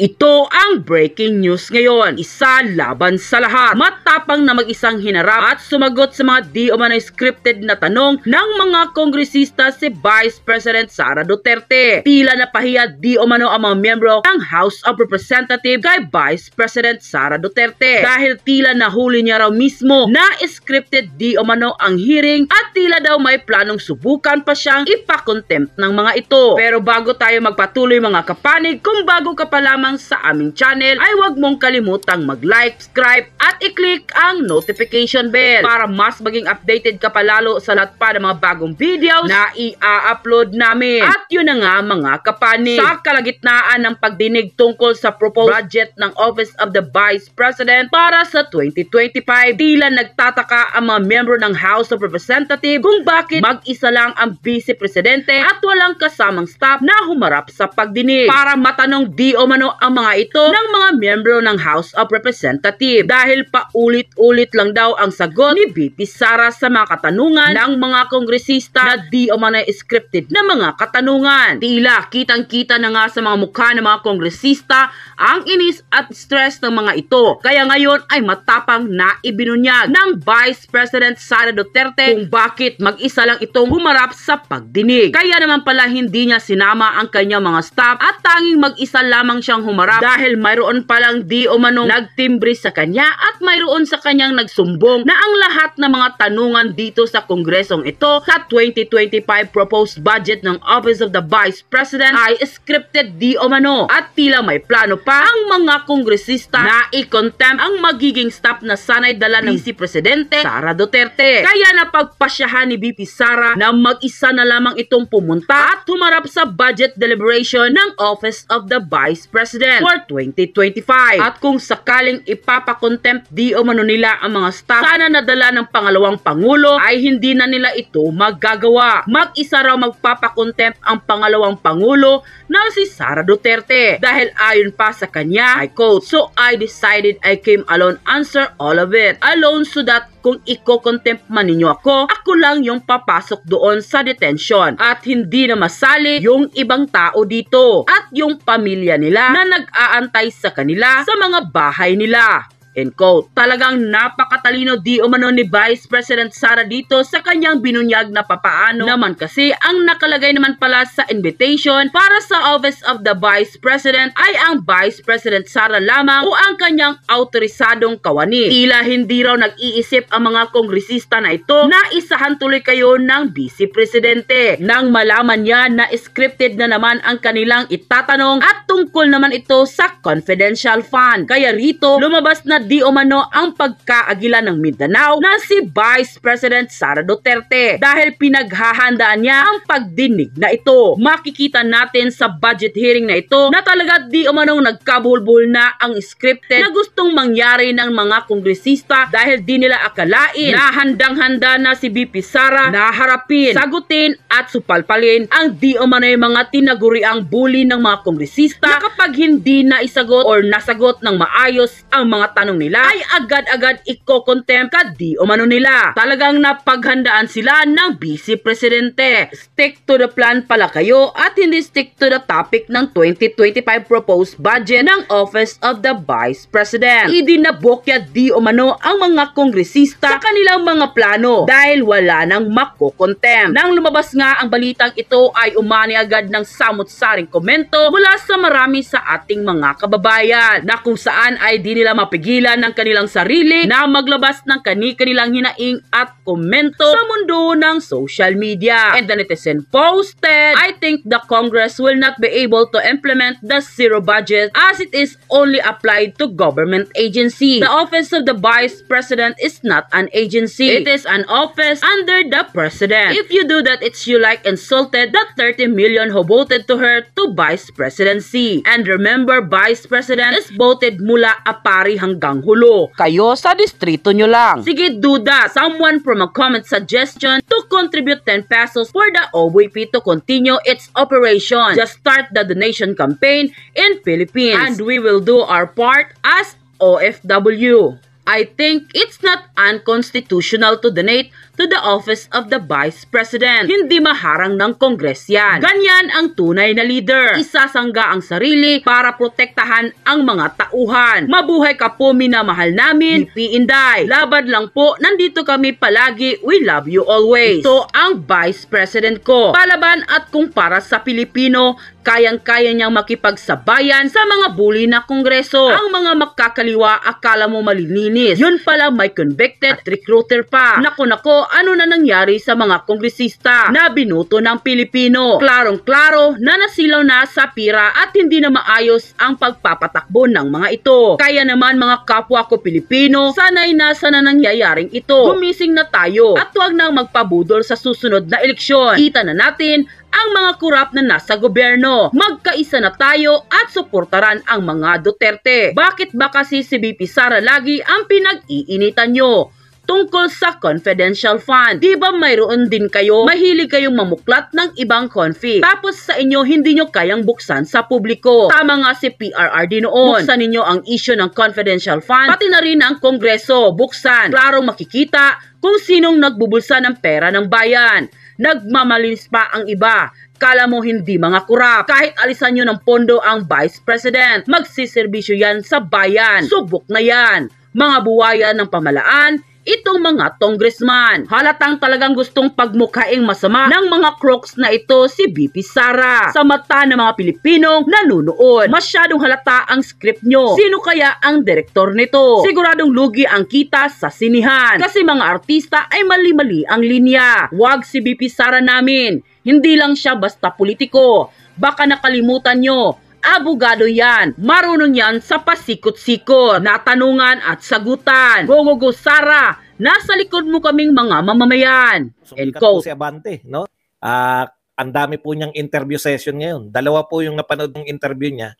Ito ang breaking news ngayon. Isa laban sa lahat. Matapang na mag-isang hinarap at sumagot sa mga di umano scripted na tanong ng mga kongresista si Vice President Sara Duterte. Tila napahiya di umano ang mga miyembro ng House of Representatives kay Vice President Sara Duterte. Dahil tila nahuli niya raw mismo na scripted di umano ang hearing at tila daw may planong subukan pa siyang ipakontempt ng mga ito. Pero bago tayo magpatuloy mga kapanig, kung bago ka pa lamang lamang sa aming channel ay huwag mong kalimutang mag-like, subscribe at i-click ang notification bell para mas maging updated ka palalo sa lahat pa ng mga bagong videos na i-upload namin. At yun na nga mga kapanig. Sa kalagitnaan ng pagdinig tungkol sa proposed budget ng Office of the Vice President para sa 2025, tila nagtataka ang mga member ng House of Representatives kung bakit mag-isa lang ang Vice Presidente at walang kasamang staff na humarap sa pagdinig para matanong di o mano ang mga ito ng mga miyembro ng House of Representatives dahil paulit-ulit lang daw ang sagot ni BP Sara sa mga katanungan ng mga kongresista na di umano scripted na mga katanungan. Tila kitang-kita na nga sa mga mukha ng mga kongresista ang inis at stress ng mga ito. Kaya ngayon ay matapang na ibinunyag ng Vice President Sara Duterte kung bakit mag-isa lang itong humarap sa pagdinig. Kaya naman pala hindi niya sinama ang kanyang mga staff at tanging mag-isa lamang siyang upang humarap dahil mayroon palang di o manong nagtimbre sa kanya at mayroon sa kanyang nagsumbong na ang lahat ng mga tanungan dito sa kongresong ito sa 2025 proposed budget ng Office of the Vice President ay scripted di o mano at tila may plano pa ang mga kongresista na i-contempt ang magiging staff na sanay dala ng Vice Presidente Sara Duterte. Kaya napagpasyahan ni VP Sara na mag-isa na lamang itong pumunta at humarap sa budget deliberation ng Office of the Vice President. President for 2025. At kung sakaling ipapakontempt di o mano ang mga staff, sana nadala ng pangalawang Pangulo ay hindi na nila ito magagawa. Mag-isa raw magpapakontempt ang pangalawang Pangulo na si Sara Duterte dahil ayon pa sa kanya, I quote, So I decided I came alone answer all of it. Alone so that kung iko-contempt man ninyo ako, ako lang yung papasok doon sa detention at hindi na masali yung ibang tao dito at yung pamilya nila na na nag-aantay sa kanila sa mga bahay nila and quote, talagang napakatalino di umano ni Vice President Sara dito sa kanyang binunyag na papaano naman kasi ang nakalagay naman pala sa invitation para sa Office of the Vice President ay ang Vice President Sara lamang o ang kanyang autorisadong kawani. Tila hindi raw nag-iisip ang mga kongresista na ito na isahan tuloy kayo ng Vice Presidente. Nang malaman niya na scripted na naman ang kanilang itatanong at tungkol naman ito sa confidential fund. Kaya rito lumabas na di umano ang pagkaagila ng Mindanao na si Vice President Sara Duterte dahil pinaghahandaan niya ang pagdinig na ito. Makikita natin sa budget hearing na ito na talaga di umanong nagkabuhol-buhol na ang scripted na gustong mangyari ng mga kongresista dahil di nila akalain na handang-handa na si BP Sara na harapin, sagutin at supalpalin ang di umano'y mga tinaguriang bully ng mga kongresista na kapag hindi na isagot or nasagot ng maayos ang mga tanong tanong nila ay agad-agad iko-contempt ka di umano nila. Talagang napaghandaan sila ng busy Presidente. Stick to the plan pala kayo at hindi stick to the topic ng 2025 proposed budget ng Office of the Vice President. Idinabokya di umano ang mga kongresista sa kanilang mga plano dahil wala nang mako-contempt. Nang lumabas nga ang balitang ito ay umani agad ng samot-saring komento mula sa marami sa ating mga kababayan na kung saan ay di nila mapigil sila ng kanilang sarili na maglabas ng kani-kanilang hinaing at komento sa mundo ng social media. And the netizen posted, I think the Congress will not be able to implement the zero budget as it is only applied to government agency. The office of the Vice President is not an agency. It is an office under the President. If you do that, it's you like insulted the 30 million who voted to her to Vice Presidency. And remember, Vice President is voted mula apari hanggang ng hulo. Kayo sa distrito nyo lang. Sige duda, someone from a comment suggestion to contribute 10 pesos for the OVP to continue its operation. Just start the donation campaign in Philippines and we will do our part as OFW. I think it's not unconstitutional to donate to the office of the Vice President. Hindi maharang ng Kongres yan. Ganyan ang tunay na leader. Isasangga ang sarili para protektahan ang mga tauhan. Mabuhay ka po minamahal namin, BP Inday. Labad lang po, nandito kami palagi. We love you always. Ito ang Vice President ko. Palaban at kung para sa Pilipino, kayang-kaya niyang makipagsabayan sa mga bully na kongreso. Ang mga makakaliwa akala mo malilinis. Yun pala may convicted at recruiter pa. Nako nako, ano na nangyari sa mga kongresista na binuto ng Pilipino. Klarong-klaro na nasilaw na sa pira at hindi na maayos ang pagpapatakbo ng mga ito. Kaya naman mga kapwa ko Pilipino, sanay na sa nangyayaring ito. Gumising na tayo at huwag nang magpabudol sa susunod na eleksyon. Kita na natin ang mga kurap na nasa gobyerno. Magkaisa na tayo at suportaran ang mga Duterte. Bakit ba kasi si BP Sara lagi ang pinag-iinitan nyo? tungkol sa confidential fund. Di ba mayroon din kayo? Mahilig kayong mamuklat ng ibang confi. Tapos sa inyo, hindi nyo kayang buksan sa publiko. Tama nga si PRRD noon. Buksan ninyo ang issue ng confidential fund. Pati na rin ang kongreso. Buksan. Klaro makikita kung sinong nagbubulsa ng pera ng bayan. Nagmamalinis pa ang iba kala mo hindi mga kurap. Kahit alisan nyo ng pondo ang Vice President, magsiservisyo yan sa bayan. Subok na yan. Mga buwaya ng pamalaan, itong mga congressman. Halatang talagang gustong pagmukhaing masama ng mga crooks na ito si BP Sara sa mata ng mga Pilipinong nanonood. Masyadong halata ang script nyo. Sino kaya ang direktor nito? Siguradong lugi ang kita sa sinihan kasi mga artista ay mali-mali ang linya. Huwag si BP Sara namin. Hindi lang siya basta politiko. Baka nakalimutan nyo Abogado yan. Marunong yan sa pasikot-sikot, natanungan at sagutan. Gogo Sara, nasa likod mo kaming mga mamamayan. So, End quote. Si Abante, no? Uh, ang dami po niyang interview session ngayon. Dalawa po yung napanood ng interview niya.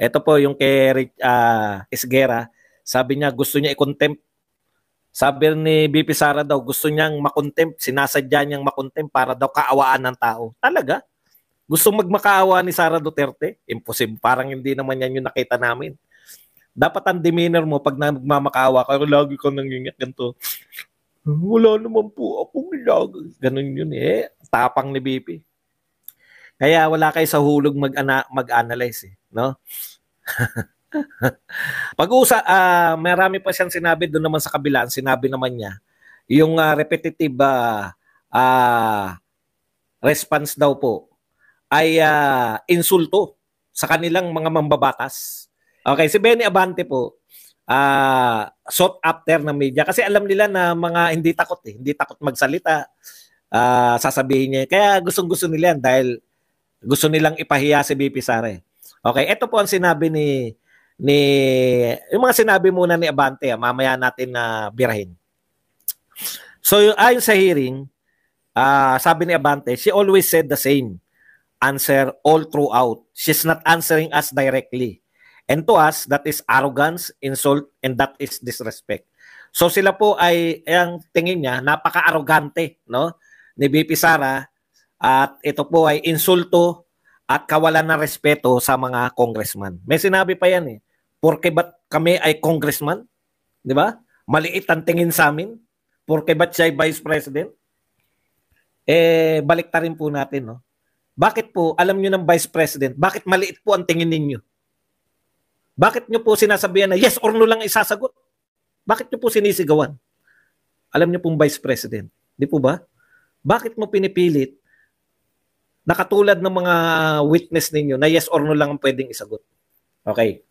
Ito po yung kay uh, Isgera. Ah, Sabi niya gusto niya i-contempt. Sabi ni BP Sara daw gusto niyang makontempt. Sinasadya niyang makontempt para daw kaawaan ng tao. Talaga? Gustong magmakaawa ni Sara Duterte? Impossible. Parang hindi naman yan yung nakita namin. Dapat ang demeanor mo pag nagmamakaawa ka, lagi ka nangingyak ganito. Wala naman po ako lagi. Ganun yun eh. Tapang ni BP. Kaya wala kayo sa hulog mag-ana- mag-analyze eh, no? Pag-usa, uh, marami pa siyang sinabi doon naman sa kabilaan, sinabi naman niya, yung uh, repetitive uh, uh, response daw po ay uh, insulto sa kanilang mga mambabatas. Okay, si Benny Abante po, uh, sought after ng media kasi alam nila na mga hindi takot eh, hindi takot magsalita, uh, sasabihin niya. Kaya gustong-gusto nila yan dahil gusto nilang ipahiya si BP Sare. Eh. Okay, ito po ang sinabi ni ni yung mga sinabi muna ni Abante, ah, mamaya natin na uh, birahin. So, ayon sa hearing, uh, sabi ni Abante, she always said the same answer all throughout. She's not answering us directly. And to us, that is arrogance, insult, and that is disrespect. So sila po ay, ang tingin niya, napaka-arrogante no? ni BP Sara at ito po ay insulto at kawalan ng respeto sa mga congressman. May sinabi pa yan eh, porke ba't kami ay congressman? Di ba? Maliit ang tingin sa amin? Porke ba't siya ay vice president? Eh, baliktarin po natin, no? Bakit po, alam nyo ng Vice President, bakit maliit po ang tingin ninyo? Bakit nyo po sinasabihan na yes or no lang isasagot? Bakit nyo po sinisigawan? Alam nyo pong Vice President, di po ba? Bakit mo pinipilit na katulad ng mga witness ninyo na yes or no lang ang pwedeng isagot? Okay.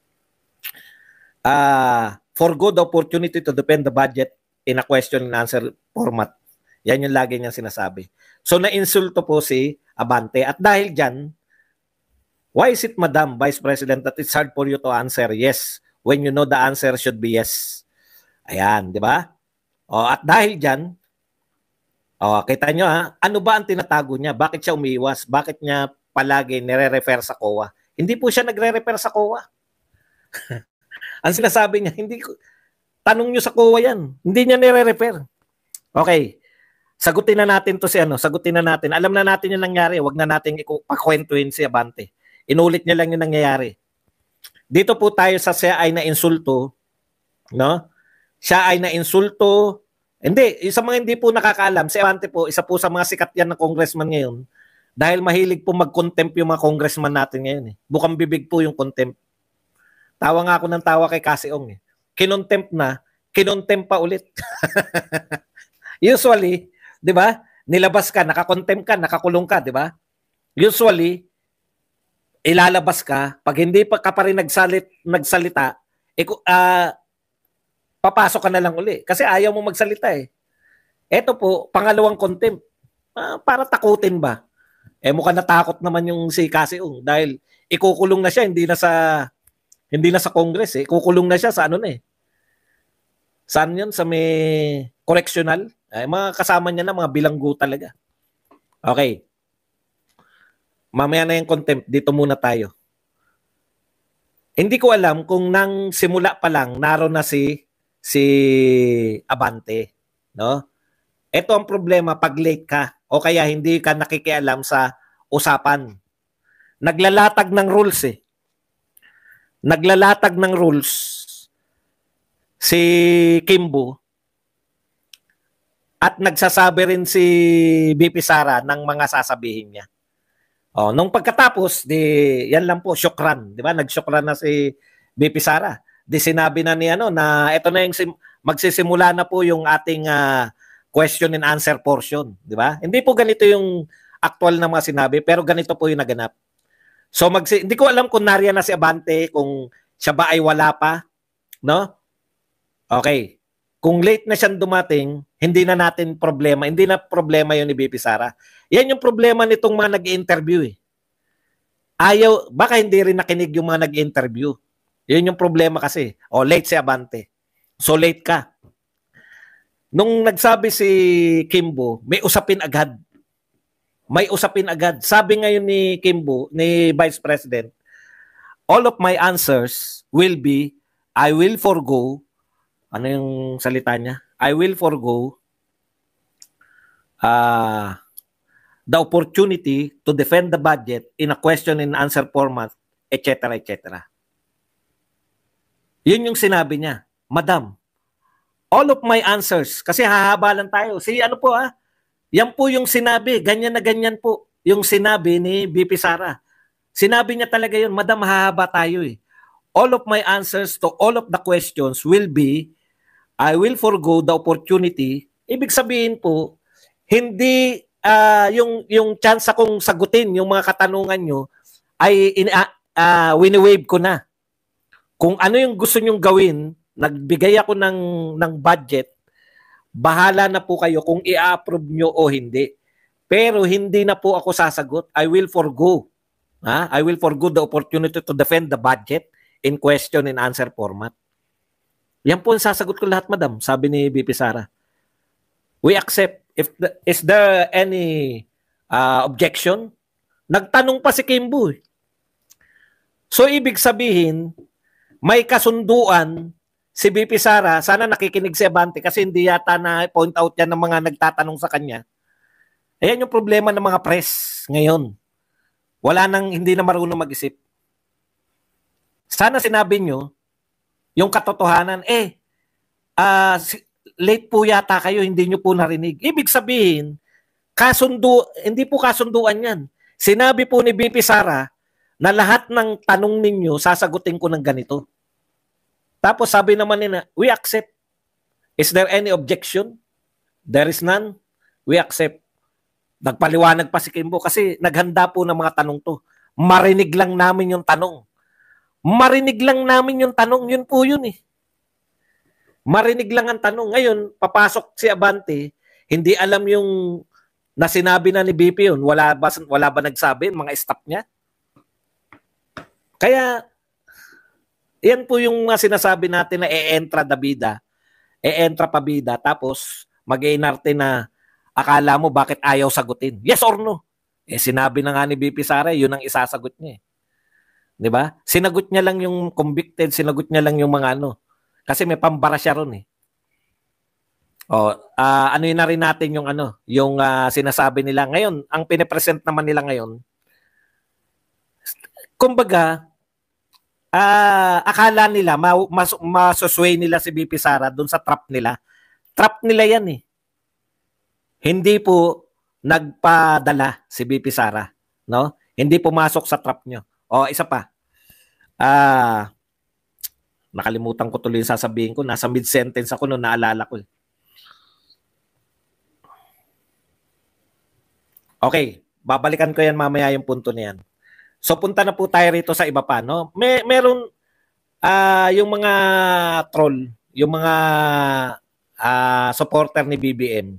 Uh, for good opportunity to depend the budget in a question and answer format yan yung lagi niyang sinasabi. So nainsulto po si Abante at dahil diyan why is it Madam Vice President that it's hard for you to answer yes when you know the answer should be yes. Ayan, di ba? Oh, at dahil diyan oh, kita niyo ha, ano ba ang tinatago niya? Bakit siya umiwas? Bakit niya palagi nire-refer sa COA? Hindi po siya nagre-refer sa COA. ang sinasabi niya, hindi ko, tanong niyo sa COA yan. Hindi niya nire-refer. Okay. Sagutin na natin to si ano, sagutin na natin. Alam na natin yung nangyari, wag na natin ipakwentuhin si Abante. Inulit niya lang yung nangyayari. Dito po tayo sa siya ay na insulto, no? Siya ay na insulto. Hindi, isa mga hindi po nakakaalam, si Abante po, isa po sa mga sikat yan na congressman ngayon. Dahil mahilig po mag-contempt yung mga congressman natin ngayon. Eh. Bukang bibig po yung contempt. Tawa nga ako ng tawa kay Kasiong. Eh. Kinontempt na, kinontempt pa ulit. Usually, 'di ba? Nilabas ka, nakakontempt ka, nakakulong ka, 'di ba? Usually ilalabas ka pag hindi pa ka pa rin nagsalit nagsalita, eh, uh, papasok ka na lang uli kasi ayaw mo magsalita eh. Ito po, pangalawang contempt. Uh, para takutin ba? Eh mukhang natakot naman yung si Kaseong dahil ikukulong na siya hindi na sa hindi na sa Congress eh. Ikukulong na siya sa ano na eh. Saan yun? Sa may correctional? Ay, mga kasama niya na, mga bilanggo talaga. Okay. Mamaya na yung contempt, dito muna tayo. Hindi ko alam kung nang simula pa lang, naroon na si, si Abante. No? Ito ang problema pag late ka o kaya hindi ka nakikialam sa usapan. Naglalatag ng rules eh. Naglalatag ng rules si Kimbo at nagsasabi rin si BP Sara ng mga sasabihin niya. Oh, nung pagkatapos, di yan lang po, syukran, 'di ba? Nagsyukran na si BP Sara. Di sinabi na ni ano na ito na yung sim- magsisimula na po yung ating uh, question and answer portion, 'di ba? Hindi po ganito yung actual na mga sinabi, pero ganito po yung naganap. So magsi- hindi ko alam kung nariyan na si Abante kung siya ba ay wala pa, no? Okay. Kung late na siyang dumating, hindi na natin problema. Hindi na problema yun ni BP Sara. Yan yung problema nitong mga nag-interview eh. Ayaw, baka hindi rin nakinig yung mga nag-interview. Yan yung problema kasi. O, late si Abante. So, late ka. Nung nagsabi si Kimbo, may usapin agad. May usapin agad. Sabi ngayon ni Kimbo, ni Vice President, all of my answers will be, I will forgo ano yung salita niya? I will forgo uh, ah, the opportunity to defend the budget in a question and answer format, etc., etc. Yun yung sinabi niya. Madam, all of my answers, kasi hahaba lang tayo. Si ano po ah, yan po yung sinabi, ganyan na ganyan po yung sinabi ni BP Sara. Sinabi niya talaga yun, madam hahaba tayo eh. All of my answers to all of the questions will be I will forgo the opportunity, ibig sabihin po, hindi uh, yung yung chance akong sagutin yung mga katanungan nyo ay in, uh, ah, uh, wini-wave ko na. Kung ano yung gusto nyong gawin, nagbigay ako ng, ng budget, bahala na po kayo kung i-approve nyo o hindi. Pero hindi na po ako sasagot. I will forgo. Ha? I will forgo the opportunity to defend the budget in question and answer format. Yan po ang sasagot ko lahat, madam, sabi ni BP Sara. We accept. If the, is there any uh, objection? Nagtanong pa si Kimbo. Eh. So, ibig sabihin, may kasunduan si BP Sara. Sana nakikinig si Abante kasi hindi yata na point out yan ng mga nagtatanong sa kanya. Ayan yung problema ng mga press ngayon. Wala nang hindi na marunong mag-isip. Sana sinabi nyo, yung katotohanan, eh, uh, late po yata kayo, hindi nyo po narinig. Ibig sabihin, kasundo, hindi po kasunduan yan. Sinabi po ni BP Sara na lahat ng tanong ninyo, sasagutin ko ng ganito. Tapos sabi naman nila, we accept. Is there any objection? There is none. We accept. Nagpaliwanag pa si Kimbo kasi naghanda po ng mga tanong to. Marinig lang namin yung tanong. Marinig lang namin yung tanong, yun po yun eh. Marinig lang ang tanong. Ngayon, papasok si Abante, hindi alam yung na sinabi na ni BP yun. Wala ba, wala ba nagsabi mga staff niya? Kaya, yan po yung sinasabi natin na e-entra da bida. E-entra pa bida. Tapos, mag inarte na akala mo bakit ayaw sagutin. Yes or no? Eh, sinabi na nga ni BP Sara, yun ang isasagot niya. Eh. 'di ba? Sinagot niya lang yung convicted, sinagot niya lang yung mga ano. Kasi may pambara siya ron eh. Oh, uh, ano na rin natin yung ano, yung uh, sinasabi nila ngayon, ang pinepresent naman nila ngayon. Kumbaga, uh, akala nila ma- mas- masusway nila si BP Sara doon sa trap nila. Trap nila 'yan eh. Hindi po nagpadala si BP Sara, no? Hindi pumasok sa trap nyo. Oh, isa pa. Ah, uh, nakalimutan ko tuloy yung sasabihin ko. Nasa mid-sentence ako noon, naalala ko. Eh. Okay, babalikan ko yan mamaya yung punto na yan. So punta na po tayo rito sa iba pa, no? May meron uh, ah, yung mga troll, yung mga uh, supporter ni BBM.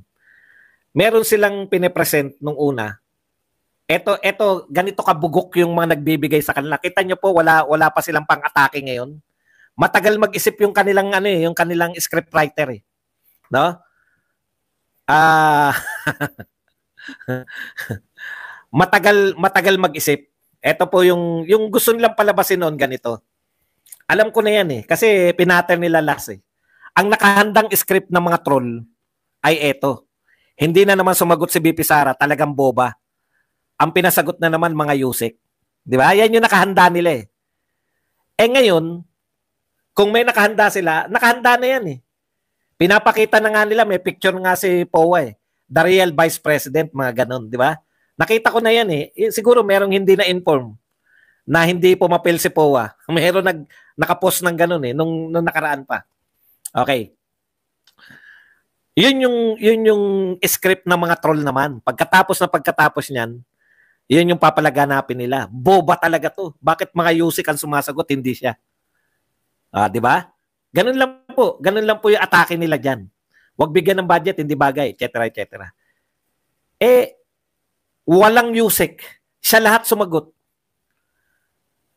Meron silang pinepresent nung una Eto, eto, ganito kabugok yung mga nagbibigay sa kanila. Kita nyo po, wala, wala pa silang pang-atake ngayon. Matagal mag-isip yung kanilang, ano eh, yung kanilang script writer eh. No? Ah... Uh, matagal matagal mag-isip. Ito po yung yung gusto nilang palabasin noon ganito. Alam ko na yan eh kasi pinattern nila last eh. Ang nakahandang script ng mga troll ay eto. Hindi na naman sumagot si BP Sara, talagang boba ang pinasagot na naman mga Yusek. Di ba? Yan yung nakahanda nila eh. Eh ngayon, kung may nakahanda sila, nakahanda na yan eh. Pinapakita na nga nila, may picture nga si Powa eh. The real vice president, mga ganun, di ba? Nakita ko na yan eh. eh siguro merong hindi na-inform na hindi pumapil si Powa. Meron nag, nakapost ng ganun eh, nung, nung nakaraan pa. Okay. Yun yung, yun yung script ng mga troll naman. Pagkatapos na pagkatapos niyan, yan yung papalaganapin nila. Boba talaga to. Bakit mga Yusik ang sumasagot, hindi siya? Ah, di ba? Ganun lang po. Ganun lang po yung atake nila diyan. Huwag bigyan ng budget, hindi bagay, etc. etc. Eh, walang music. Siya lahat sumagot.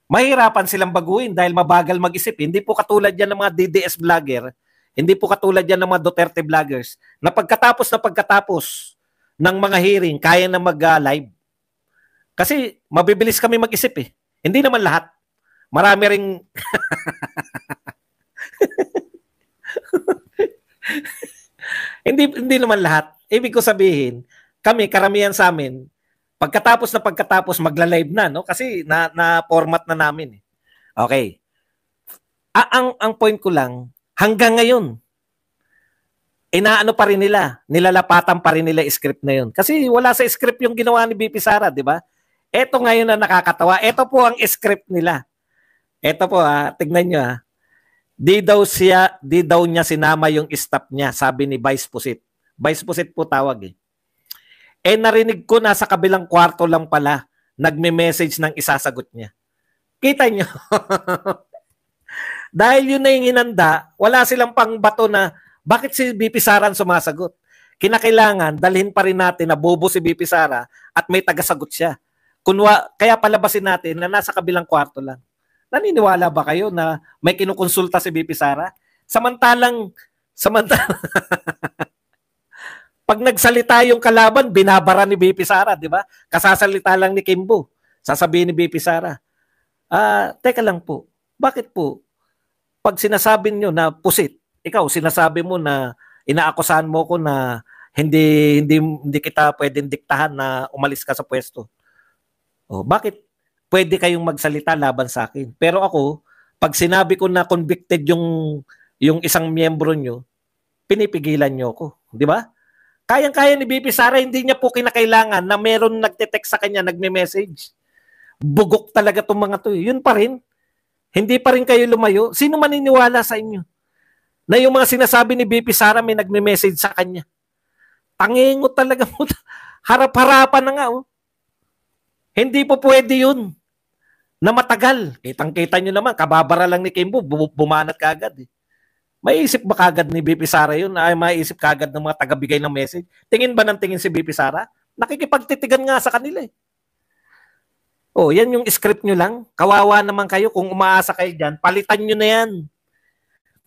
Mahirapan silang baguhin dahil mabagal mag-isip. Hindi po katulad yan ng mga DDS vlogger. Hindi po katulad yan ng mga Duterte vloggers na pagkatapos na pagkatapos ng mga hearing, kaya na mag-live. Ah, kasi mabibilis kami mag-isip eh. Hindi naman lahat. Marami ring hindi hindi naman lahat. Ibig ko sabihin, kami karamihan sa amin pagkatapos na pagkatapos magla-live na no kasi na, format na namin eh. Okay. A- ang ang point ko lang hanggang ngayon inaano pa rin nila, nilalapatan pa rin nila script na 'yon. Kasi wala sa script yung ginawa ni BP Sara, 'di ba? Ito ngayon na nakakatawa. Ito po ang script nila. Ito po ha, ah, tignan nyo ha. Ah. Di daw, siya, di daw niya sinama yung staff niya, sabi ni Vice Pusit. Vice Pusit po tawag eh. Eh narinig ko nasa kabilang kwarto lang pala, nagme-message ng isasagot niya. Kita nyo. Dahil yun na yung inanda, wala silang pangbato na bakit si BP Saran sumasagot? Kinakailangan, dalhin pa rin natin na bobo si BP Sara at may tagasagot siya kunwa, kaya palabasin natin na nasa kabilang kwarto lang. Naniniwala ba kayo na may kinukonsulta si BP Sara? Samantalang, samantalang, pag nagsalita yung kalaban, binabara ni BP Sara, di ba? Kasasalita lang ni Kimbo. Sasabihin ni BP Sara, ah, teka lang po, bakit po? Pag sinasabi niyo na pusit, ikaw, sinasabi mo na inaakusahan mo ko na hindi hindi hindi kita pwedeng diktahan na umalis ka sa pwesto. Oh, bakit pwede kayong magsalita laban sa akin? Pero ako, pag sinabi ko na convicted yung yung isang miyembro nyo, pinipigilan nyo ako. Di ba? Kayang-kaya ni BP Sara, hindi niya po kinakailangan na meron nagte-text sa kanya, nagme-message. Bugok talaga itong mga to. Eh. Yun pa rin. Hindi pa rin kayo lumayo. Sino maniniwala sa inyo? Na yung mga sinasabi ni BP Sara may nagme-message sa kanya. Tangingo talaga mo. Harap-harapan na nga. Oh. Hindi po pwede yun na matagal. Kitang-kita nyo naman, kababara lang ni Kimbo, bumanat kagad. Eh. May isip ba kagad ni BP Sara yun? Ay, may isip kagad ng mga tagabigay ng message? Tingin ba ng tingin si BP Sara? Nakikipagtitigan nga sa kanila eh. Oh, yan yung script nyo lang. Kawawa naman kayo kung umaasa kayo dyan. Palitan nyo na yan.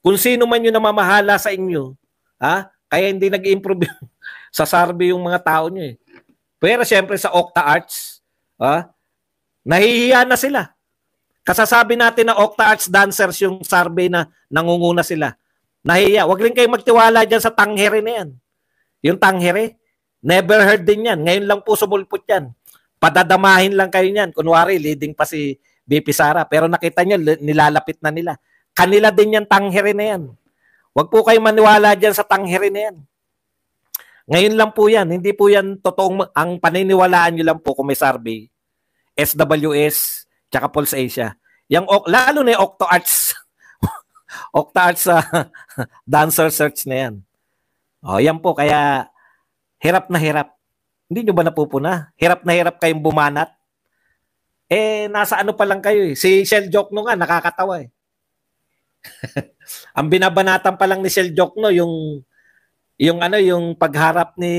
Kung sino man yung namamahala sa inyo, ha? kaya hindi nag-improve sa survey yung mga tao nyo eh. Pero syempre sa Octa Arts, Ha? Nahihiya na sila. Kasasabi natin na Octa Arts Dancers yung survey na nangunguna sila. Nahihiya. Huwag rin kayong magtiwala dyan sa tanghere na yan. Yung tanghere, never heard din yan. Ngayon lang po sumulpot yan. Padadamahin lang kayo niyan. Kunwari, leading pa si BP Sara. Pero nakita nyo, nilalapit na nila. Kanila din yan, tanghere na yan. Huwag po kayong maniwala dyan sa tanghere na yan. Ngayon lang po yan. Hindi po yan totoong, ang paniniwalaan nyo lang po kung may survey. SWS, tsaka Pulse Asia. Yung, lalo na yung OctoArts, Arts. sa uh, ah, dancer search na yan. O, yan po. Kaya, hirap na hirap. Hindi nyo ba napupuna? Hirap na hirap kayong bumanat. Eh, nasa ano pa lang kayo eh. Si Shell Joke no nga, nakakatawa eh. ang binabanatan pa lang ni Shell Joke no, yung yung ano yung pagharap ni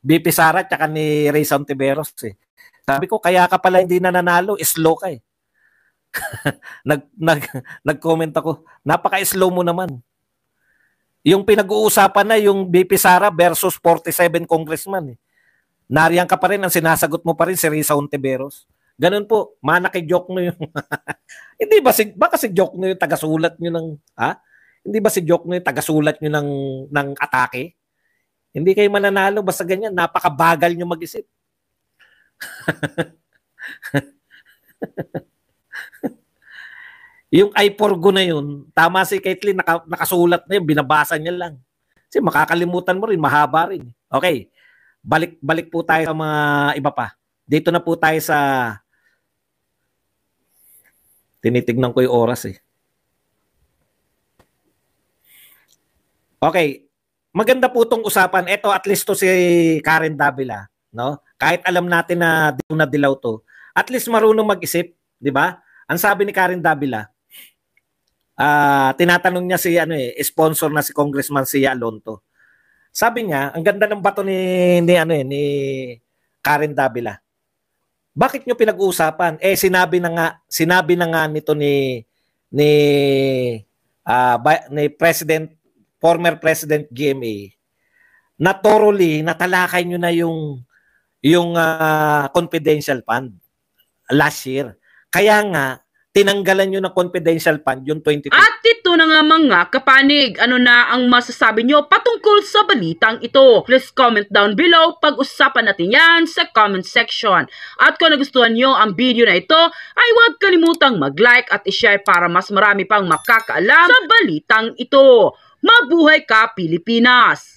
BP Sara at ni Ray Santiveros eh. Sabi ko kaya ka pala hindi nananalo, slow ka eh. nag nag nag-comment ako, napaka-slow mo naman. Yung pinag-uusapan na yung BP Sara versus 47 congressman eh. Nariyan ka pa rin ang sinasagot mo pa rin si Ray Santiveros. Ganun po, manaki joke mo yung Hindi ba sig baka si joke mo yung taga-sulat niyo ng ha? Ah, hindi ba si Joke no yung tagasulat nyo ng, ng atake? Hindi kayo mananalo basta ganyan. Napakabagal nyo mag-isip. yung I forgo na yun, tama si Caitlyn, naka, nakasulat na yun, binabasa niya lang. Kasi makakalimutan mo rin, mahaba rin. Okay, balik, balik po tayo sa mga iba pa. Dito na po tayo sa... Tinitignan ko yung oras eh. Okay, maganda po itong usapan. Ito at least to si Karen Davila, no? Kahit alam natin na dilaw na dilaw to, at least marunong mag-isip, 'di ba? Ang sabi ni Karen Davila, uh, tinatanong niya si ano eh, sponsor na si Congressman si Alonto. Sabi niya, ang ganda ng bato ni ni ano eh, ni Karen Davila. Bakit niyo pinag-uusapan? Eh sinabi na nga, sinabi na nga nito ni ni uh, ah, by, ni President former President GMA, na thoroughly natalakay nyo na yung yung uh, confidential fund last year. Kaya nga, tinanggalan nyo ng confidential fund yung 2020. At ito na nga mga kapanig, ano na ang masasabi nyo patungkol sa balitang ito? Please comment down below, pag-usapan natin yan sa comment section. At kung nagustuhan nyo ang video na ito, ay huwag kalimutang mag-like at ishare para mas marami pang makakaalam sa balitang ito. Mabuhay ka Pilipinas!